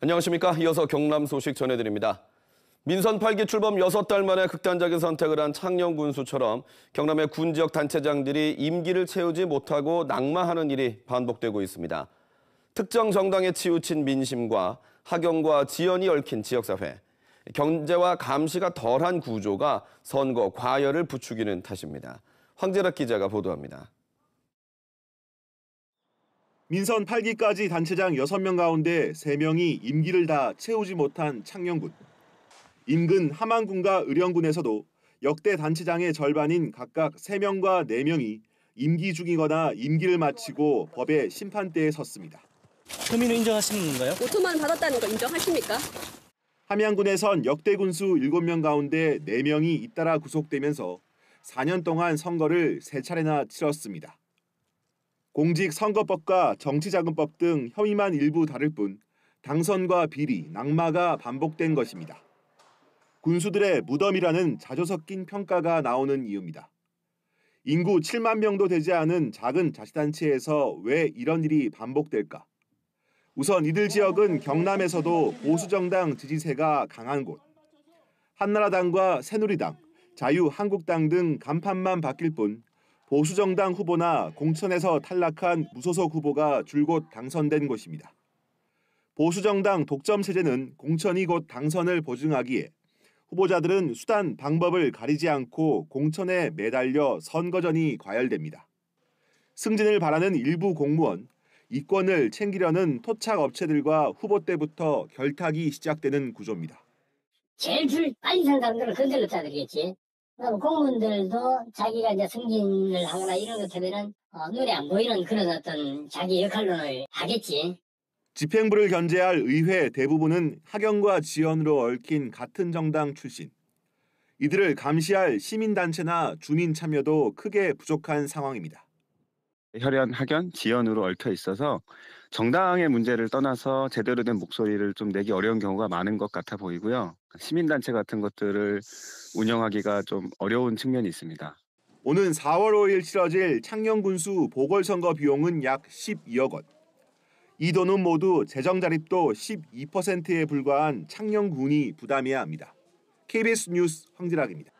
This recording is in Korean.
안녕하십니까. 이어서 경남 소식 전해드립니다. 민선 8기 출범 6달 만에 극단적인 선택을 한 창녕 군수처럼 경남의 군 지역 단체장들이 임기를 채우지 못하고 낙마하는 일이 반복되고 있습니다. 특정 정당에 치우친 민심과 학연과 지연이 얽힌 지역사회. 경제와 감시가 덜한 구조가 선거 과열을 부추기는 탓입니다. 황재락 기자가 보도합니다. 민선 8기까지 단체장 6명 가운데 3명이 임기를 다 채우지 못한 창녕군. 인근 함안군과 의령군에서도 역대 단체장의 절반인 각각 3명과 4명이 임기 중이거나 임기를 마치고 법의 심판대에 섰습니다. 혐의는 인정하시는 건가요? 5천만 받았다는 거 인정하십니까? 함양군에선 역대 군수 7명 가운데 4명이 잇따라 구속되면서 4년 동안 선거를 3차례나 치렀습니다. 공직선거법과 정치자금법 등 혐의만 일부 다를 뿐 당선과 비리, 낙마가 반복된 것입니다. 군수들의 무덤이라는 자조 섞인 평가가 나오는 이유입니다. 인구 7만 명도 되지 않은 작은 자치단체에서 왜 이런 일이 반복될까? 우선 이들 지역은 경남에서도 보수정당 지지세가 강한 곳. 한나라당과 새누리당, 자유한국당 등 간판만 바뀔 뿐 보수정당 후보나 공천에서 탈락한 무소속 후보가 줄곧 당선된 곳입니다. 보수정당 독점 체제는 공천이 곧 당선을 보증하기에 후보자들은 수단 방법을 가리지 않고 공천에 매달려 선거전이 과열됩니다. 승진을 바라는 일부 공무원, 이권을 챙기려는 토착 업체들과 후보 때부터 결탁이 시작되는 구조입니다. 제일 줄 빨리 산 사람들을 건들렸다 그러겠지. 그다 공무원들도 자기가 이제 승진을 하거나 이런 것 때문에는 어, 눈에 안 보이는 그런 어떤 자기 역할론을 하겠지. 집행부를 견제할 의회 대부분은 학연과 지연으로 얽힌 같은 정당 출신. 이들을 감시할 시민단체나 주민 참여도 크게 부족한 상황입니다. 혈연, 학연, 지연으로 얽혀 있어서 정당의 문제를 떠나서 제대로 된 목소리를 좀 내기 어려운 경우가 많은 것 같아 보이고요. 시민단체 같은 것들을 운영하기가 좀 어려운 측면이 있습니다. 오는 4월 5일 치러질 창녕군수 보궐선거 비용은 약 12억 원. 이 돈은 모두 재정 자립도 12%에 불과한 창녕군이 부담해야 합니다. KBS 뉴스 황지락입니다.